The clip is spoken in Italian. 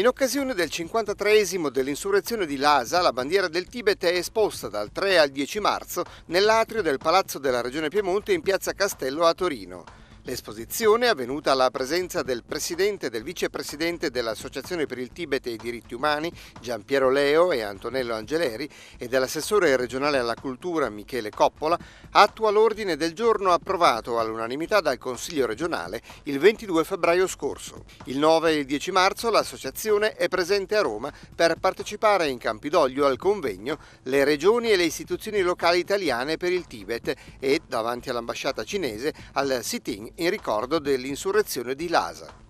In occasione del 53 esimo dell'insurrezione di Lhasa, la bandiera del Tibet è esposta dal 3 al 10 marzo nell'atrio del Palazzo della Regione Piemonte in piazza Castello a Torino. L'esposizione, avvenuta alla presenza del presidente e del vicepresidente dell'Associazione per il Tibet e i diritti umani, Gian Piero Leo e Antonello Angeleri, e dell'assessore regionale alla cultura Michele Coppola, attua l'ordine del giorno approvato all'unanimità dal Consiglio regionale il 22 febbraio scorso. Il 9 e il 10 marzo l'associazione è presente a Roma per partecipare in Campidoglio al convegno Le regioni e le istituzioni locali italiane per il Tibet e davanti all'ambasciata cinese al sit-in in ricordo dell'insurrezione di Lhasa.